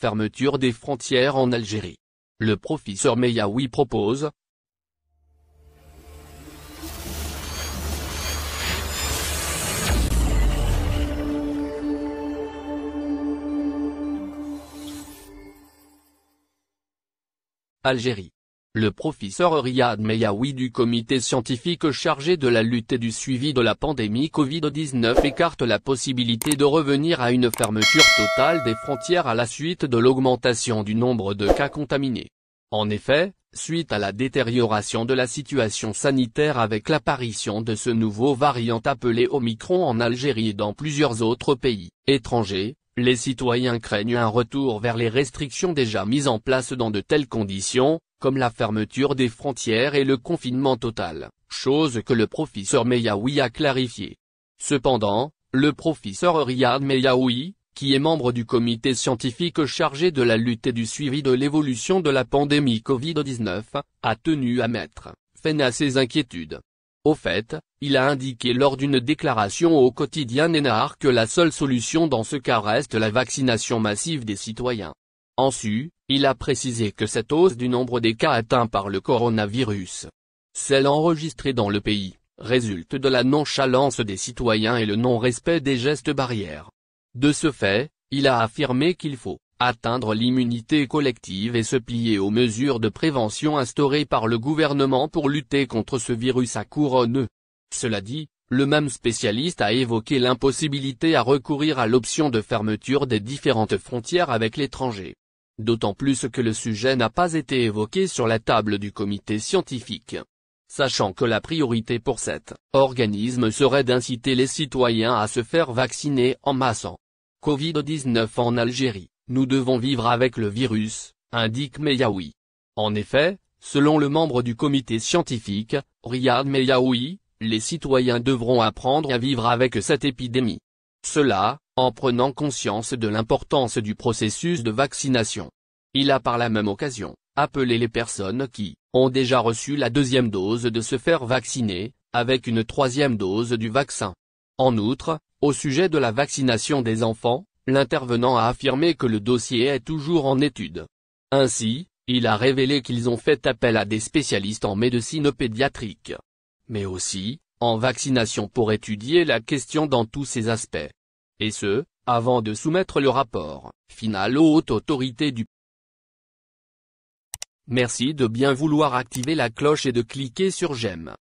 Fermeture des frontières en Algérie. Le professeur Meyaoui propose, Algérie. Le professeur Riyad Meyaoui du comité scientifique chargé de la lutte et du suivi de la pandémie Covid-19 écarte la possibilité de revenir à une fermeture totale des frontières à la suite de l'augmentation du nombre de cas contaminés. En effet, suite à la détérioration de la situation sanitaire avec l'apparition de ce nouveau variant appelé Omicron en Algérie et dans plusieurs autres pays étrangers, les citoyens craignent un retour vers les restrictions déjà mises en place dans de telles conditions, comme la fermeture des frontières et le confinement total, chose que le professeur Meyaoui a clarifiée. Cependant, le professeur Riyad Meyaoui, qui est membre du comité scientifique chargé de la lutte et du suivi de l'évolution de la pandémie Covid-19, a tenu à mettre fin à ses inquiétudes. Au fait, il a indiqué lors d'une déclaration au quotidien Nénar que la seule solution dans ce cas reste la vaccination massive des citoyens. Ensuite, il a précisé que cette hausse du nombre des cas atteints par le coronavirus, celle enregistrée dans le pays, résulte de la nonchalance des citoyens et le non-respect des gestes barrières. De ce fait, il a affirmé qu'il faut atteindre l'immunité collective et se plier aux mesures de prévention instaurées par le gouvernement pour lutter contre ce virus à couronne. Cela dit, le même spécialiste a évoqué l'impossibilité à recourir à l'option de fermeture des différentes frontières avec l'étranger d'autant plus que le sujet n'a pas été évoqué sur la table du comité scientifique. Sachant que la priorité pour cet organisme serait d'inciter les citoyens à se faire vacciner en massant. Covid-19 en Algérie, nous devons vivre avec le virus, indique Meyaoui. En effet, selon le membre du comité scientifique, Riyad Meyaoui, les citoyens devront apprendre à vivre avec cette épidémie. Cela, en prenant conscience de l'importance du processus de vaccination. Il a par la même occasion, appelé les personnes qui, ont déjà reçu la deuxième dose de se faire vacciner, avec une troisième dose du vaccin. En outre, au sujet de la vaccination des enfants, l'intervenant a affirmé que le dossier est toujours en étude. Ainsi, il a révélé qu'ils ont fait appel à des spécialistes en médecine pédiatrique. Mais aussi, en vaccination pour étudier la question dans tous ses aspects. Et ce, avant de soumettre le rapport final aux hautes autorités du Merci de bien vouloir activer la cloche et de cliquer sur j'aime.